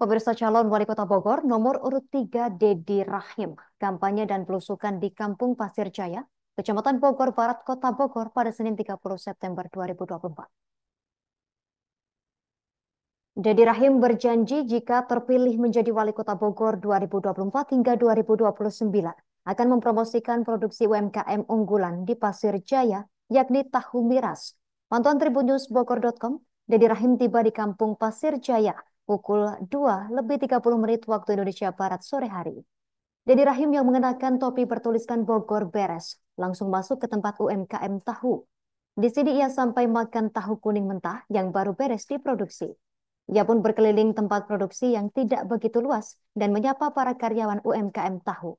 Pemirsa calon wali kota Bogor nomor urut 3 Dedi Rahim, kampanye dan pelusukan di Kampung Pasir Jaya, Kecamatan Bogor Barat, Kota Bogor pada Senin 30 September 2024. Dedi Rahim berjanji jika terpilih menjadi wali kota Bogor 2024 hingga 2029 akan mempromosikan produksi UMKM unggulan di Pasir Jaya, yakni tahu miras. Pantauan Tribun News Bogor.com, Dedi Rahim tiba di Kampung Pasir Jaya pukul 2 lebih 30 menit waktu Indonesia Barat sore hari. Dedi Rahim yang mengenakan topi bertuliskan Bogor Beres langsung masuk ke tempat UMKM tahu. Di sini ia sampai makan tahu kuning mentah yang baru beres diproduksi. Ia pun berkeliling tempat produksi yang tidak begitu luas dan menyapa para karyawan UMKM tahu.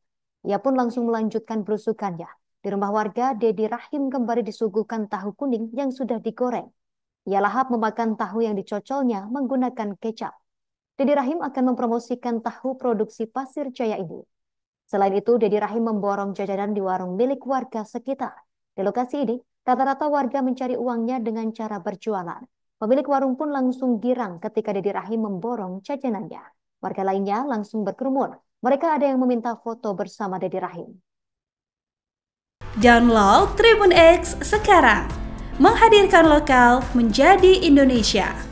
Ia pun langsung melanjutkan belusukannya. Di rumah warga, Dedi Rahim kembali disuguhkan tahu kuning yang sudah digoreng. Ia lahap memakan tahu yang dicocolnya menggunakan kecap. Dedi Rahim akan mempromosikan tahu produksi Pasir Jaya ini. Selain itu, Dedi Rahim memborong jajanan di warung milik warga sekitar. Di lokasi ini, rata-rata warga mencari uangnya dengan cara berjualan. Pemilik warung pun langsung girang ketika Dedi Rahim memborong jajanannya. Warga lainnya langsung berkerumun. Mereka ada yang meminta foto bersama Dedi Rahim. Download Tribun X sekarang. Menghadirkan lokal menjadi Indonesia.